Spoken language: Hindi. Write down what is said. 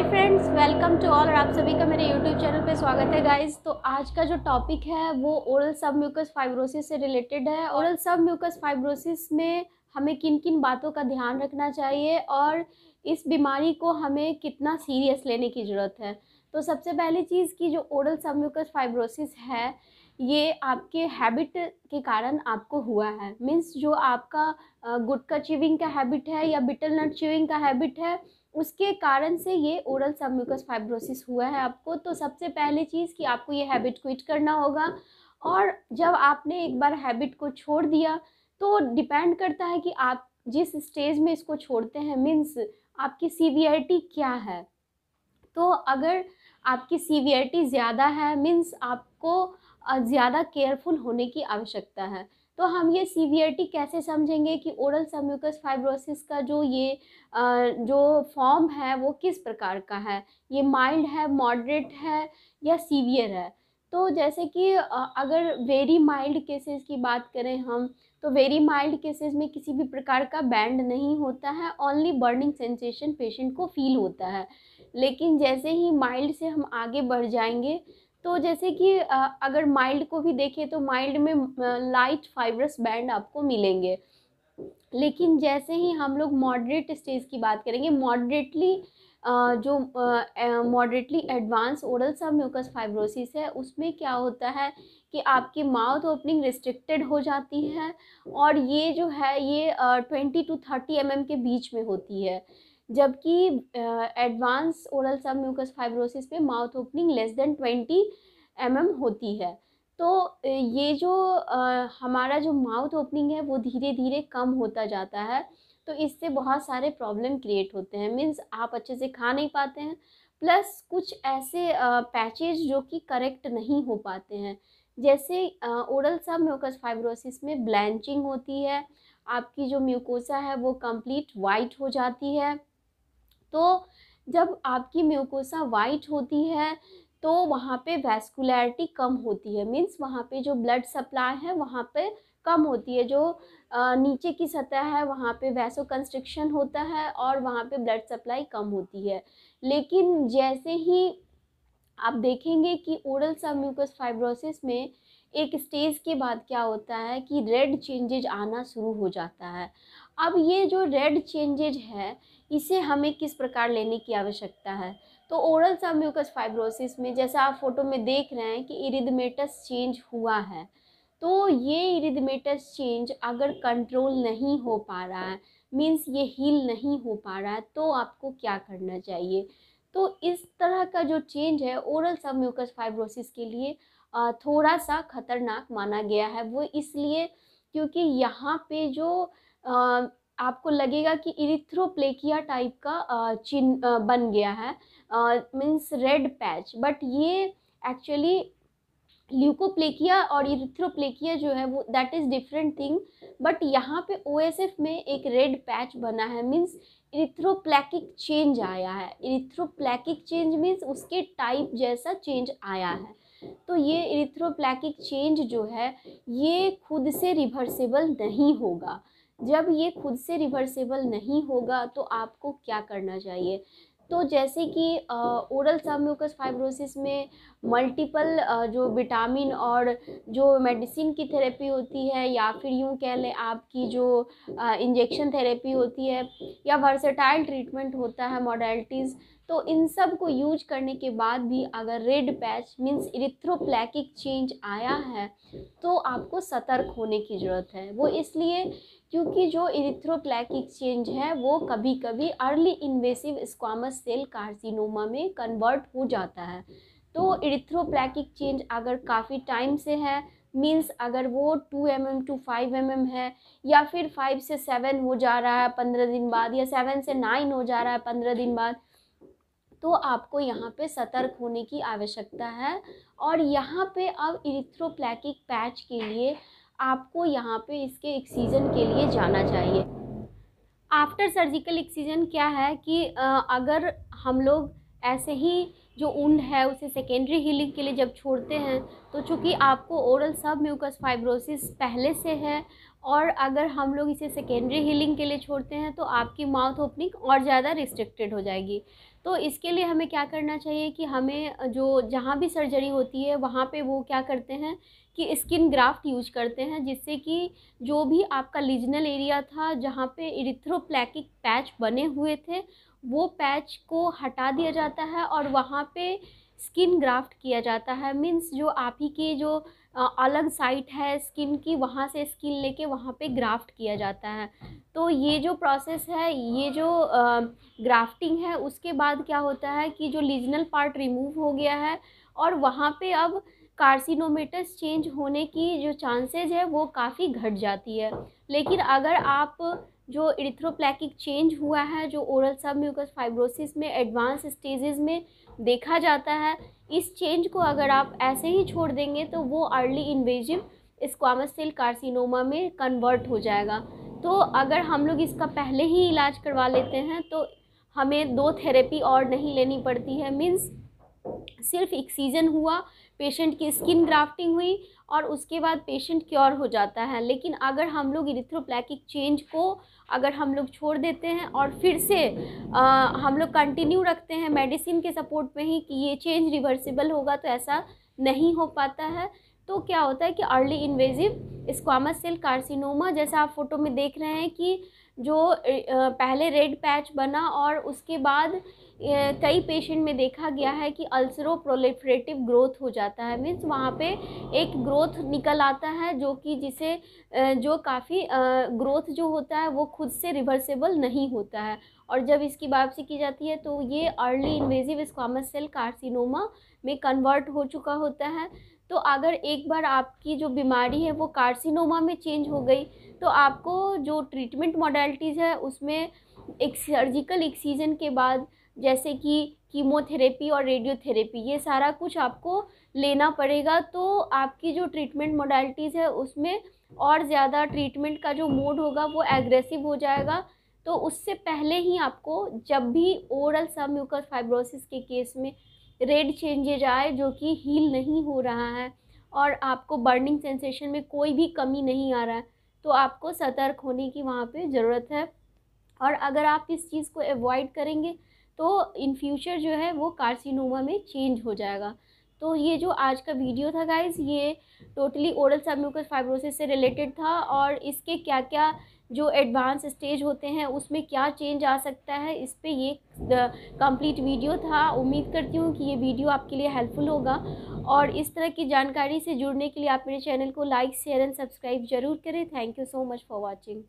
hi friends welcome to all और आप सभी का मेरे यूट्यूब चैनल पे स्वागत है गाइस तो आज का जो टॉपिक है वो ओरल सब म्यूकस फाइब्रोसिस से रिलेटेड है ओरल सब म्यूकस फाइब्रोसिस में हमें किन किन बातों का ध्यान रखना चाहिए और इस बीमारी को हमें कितना सीरियस लेने की ज़रूरत है तो सबसे पहली चीज़ की जो ओरल सब म्यूकस फाइब्रोसिस है ये आपके हैबिट के कारण आपको हुआ है मीन्स जो आपका गुटका चिविंग का हैबिट है या बिटल नट चिविंग का हैबिट है उसके कारण से ये ओरल सबम्यूकस फाइब्रोसिस हुआ है आपको तो सबसे पहले चीज़ कि आपको ये हैबिट क्विट करना होगा और जब आपने एक बार हैबिट को छोड़ दिया तो डिपेंड करता है कि आप जिस स्टेज में इसको छोड़ते हैं मीन्स आपकी सीवियरिटी क्या है तो अगर आपकी सीवियरिटी ज़्यादा है मीन्स आपको ज़्यादा केयरफुल होने की आवश्यकता है तो हम ये सीवियरटी कैसे समझेंगे कि ओरल सम्यूकस फाइब्रोसिस का जो ये जो फॉर्म है वो किस प्रकार का है ये माइल्ड है मॉडरेट है या सीवियर है तो जैसे कि अगर वेरी माइल्ड केसेस की बात करें हम तो वेरी माइल्ड केसेस में किसी भी प्रकार का बैंड नहीं होता है ओनली बर्निंग सेंसेशन पेशेंट को फील होता है लेकिन जैसे ही माइल्ड से हम आगे बढ़ जाएंगे तो जैसे कि अगर माइल्ड को भी देखें तो माइल्ड में लाइट फाइब्रस बैंड आपको मिलेंगे लेकिन जैसे ही हम लोग मॉडरेट स्टेज की बात करेंगे मॉडरेटली जो moderately advance oral sub mucous fibrosis है उसमें क्या होता है कि आपकी माउथ ओपनिंग रिस्ट्रिक्टेड हो जाती है और ये जो है ये ट्वेंटी टू थर्टी एम के बीच में होती है जबकि advance oral sub mucous fibrosis में mouth opening less than twenty m mm होती है तो ये जो आ, हमारा जो माउथ ओपनिंग है वो धीरे धीरे कम होता जाता है तो इससे बहुत सारे प्रॉब्लम क्रिएट होते हैं मीन्स आप अच्छे से खा नहीं पाते हैं प्लस कुछ ऐसे पैचेज जो कि करेक्ट नहीं हो पाते हैं जैसे ओरल सब म्यूकस फाइब्रोसिस में ब्लैंचिंग होती है आपकी जो म्यूकोसा है वो कंप्लीट वाइट हो जाती है तो जब आपकी म्यूकोसा वाइट होती है तो वहाँ पे वैस्कुलैरिटी कम होती है मीन्स वहाँ पे जो ब्लड सप्लाई है वहाँ पे कम होती है जो नीचे की सतह है वहाँ पे वैसो कंस्ट्रिक्शन होता है और वहाँ पे ब्लड सप्लाई कम होती है लेकिन जैसे ही आप देखेंगे कि ओरल म्यूकस फाइब्रोसिस में एक स्टेज के बाद क्या होता है कि रेड चेंजेज आना शुरू हो जाता है अब ये जो रेड चेंजेज है इसे हमें किस प्रकार लेने की आवश्यकता है तो ओरल सब म्यूकस फाइब्रोसिस में जैसा आप फोटो में देख रहे हैं कि इरिदमेटस चेंज हुआ है तो ये इरिदमेटस चेंज अगर कंट्रोल नहीं हो पा रहा है मीन्स ये हील नहीं हो पा रहा है तो आपको क्या करना चाहिए तो इस तरह का जो चेंज है ओरल सब म्यूकस फाइब्रोसिस के लिए थोड़ा सा खतरनाक माना गया है वो इसलिए क्योंकि यहाँ पे जो आपको लगेगा कि इरिथ्रोप्लेकिया टाइप का चिन्ह बन गया है मीन्स रेड पैच बट ये एक्चुअली ल्यूकोप्लेकिया और इरिथ्रोप्लेकिया जो है वो that is different thing but यहाँ पे ओएसएफ में एक रेड पैच बना है मीन्स इरिथ्रोप्लैकिक चेंज आया है इरिथ्रोप्लैकिक चेंज मीन्स उसके टाइप जैसा चेंज आया है तो ये इरिथ्रोप्लैकिक चेंज जो है ये खुद से रिवर्सिबल नहीं होगा जब ये खुद से रिवर्सेबल नहीं होगा तो आपको क्या करना चाहिए तो जैसे कि ओरल सबम्यूकस फाइब्रोसिस में मल्टीपल जो विटामिन और जो मेडिसिन की थेरेपी होती है या फिर यूँ कह लें आपकी जो इंजेक्शन थेरेपी होती है या वर्सेटाइल ट्रीटमेंट होता है मॉडलिटीज़ तो इन सब को यूज करने के बाद भी अगर red patch means erythroplakic change आया है तो आपको सतर्क होने की ज़रूरत है वो इसलिए क्योंकि जो इरिथ्रोप्लैक एक्सचेंज है वो कभी कभी early invasive squamous cell carcinoma में कन्वर्ट हो जाता है तो इरिथ्रोप्लैक एक्सचेंज अगर काफ़ी टाइम से है मीन्स अगर वो two m m to five m m है या फिर फाइव से सेवन हो जा रहा है पंद्रह दिन बाद या सेवन से नाइन हो जा रहा है पंद्रह दिन बाद तो आपको यहाँ पे सतर्क होने की आवश्यकता है और यहाँ पे अब इरिथ्रोप्लैकिक पैच के लिए आपको यहाँ पे इसके एक्सीजन के लिए जाना चाहिए आफ्टर सर्जिकल एक्सीजन क्या है कि अगर हम लोग ऐसे ही जो ऊंड है उसे सेकेंडरी हीलिंग के लिए जब छोड़ते हैं तो चूँकि आपको ओरल सब म्यूकस फाइब्रोसिस पहले से है और अगर हम लोग इसे सेकेंडरी हीलिंग के लिए छोड़ते हैं तो आपकी माउथ ओपनिंग और ज़्यादा रिस्ट्रिक्टेड हो जाएगी तो इसके लिए हमें क्या करना चाहिए कि हमें जो जहाँ भी सर्जरी होती है वहाँ पे वो क्या करते हैं कि स्किन ग्राफ्ट यूज करते हैं जिससे कि जो भी आपका लिजनल एरिया था जहाँ पे इरिथ्रोप्लैकिक पैच बने हुए थे वो पैच को हटा दिया जाता है और वहाँ पर स्किन ग्राफ्ट किया जाता है मीन्स जो आप ही के जो अलग साइट है स्किन की वहाँ से स्किन लेके वहाँ पे ग्राफ्ट किया जाता है तो ये जो प्रोसेस है ये जो ग्राफ्टिंग है उसके बाद क्या होता है कि जो लीजनल पार्ट रिमूव हो गया है और वहाँ पे अब कार्सिनोमेटस चेंज होने की जो चांसेज है वो काफ़ी घट जाती है लेकिन अगर आप जो इरिथ्रोप्लैकिक चेंज हुआ है जो ओरल सब म्यूकस फाइब्रोसिस में एडवांस स्टेजेस में देखा जाता है इस चेंज को अगर आप ऐसे ही छोड़ देंगे तो वो early invasive squamous cell carcinoma में कन्वर्ट हो जाएगा तो अगर हम लोग इसका पहले ही इलाज करवा लेते हैं तो हमें दो थेरेपी और नहीं लेनी पड़ती है मीन्स सिर्फ एक्सीजन हुआ पेशेंट की स्किन ग्राफ्टिंग हुई और उसके बाद पेशेंट क्योर हो जाता है लेकिन अगर हम लोग इरिथ्रोप्लैकिक चेंज को अगर हम लोग छोड़ देते हैं और फिर से आ, हम लोग कंटिन्यू रखते हैं मेडिसिन के सपोर्ट में ही कि ये चेंज रिवर्सिबल होगा तो ऐसा नहीं हो पाता है तो क्या होता है कि early invasive squamous cell carcinoma जैसा आप फोटो में देख रहे हैं कि जो पहले रेड पैच बना और उसके बाद कई पेशेंट में देखा गया है कि अल्सरो प्रोलिफ्रेटिव ग्रोथ हो जाता है मीन्स वहाँ पे एक ग्रोथ निकल आता है जो कि जिसे जो काफ़ी ग्रोथ जो होता है वो खुद से रिवर्सेबल नहीं होता है और जब इसकी वापसी की जाती है तो ये early invasive squamous cell carcinoma में कन्वर्ट हो चुका होता है तो अगर एक बार आपकी जो बीमारी है वो कार्सिनोमा में चेंज हो गई तो आपको जो ट्रीटमेंट मॉडलिटीज़ है उसमें एक सर्जिकल एक्सीजन के बाद जैसे कि कीमोथेरेपी और रेडियोथेरेपी ये सारा कुछ आपको लेना पड़ेगा तो आपकी जो ट्रीटमेंट मोडालिटीज़ है उसमें और ज़्यादा ट्रीटमेंट का जो मोड होगा वो एग्रेसिव हो जाएगा तो उससे पहले ही आपको जब भी ओरल म्यूकस फाइब्रोसिस के केस में रेड चेंजेज आए जो कि हील नहीं हो रहा है और आपको बर्निंग सेंसेशन में कोई भी कमी नहीं आ रहा है तो आपको सतर्क होने की वहाँ पे ज़रूरत है और अगर आप इस चीज़ को अवॉइड करेंगे तो इन फ्यूचर जो है वो कार्सिनोमा में चेंज हो जाएगा तो ये जो आज का वीडियो था गाइज ये टोटली ओरल सबम्यूकस फाइब्रोसिस से रिलेटेड था और इसके क्या क्या जो एडवांस स्टेज होते हैं उसमें क्या चेंज आ सकता है इस पर ये कंप्लीट वीडियो था उम्मीद करती हूँ कि ये वीडियो आपके लिए हेल्पफुल होगा और इस तरह की जानकारी से जुड़ने के लिए आप मेरे चैनल को लाइक शेयर एंड सब्सक्राइब जरूर करें thank you so much for watching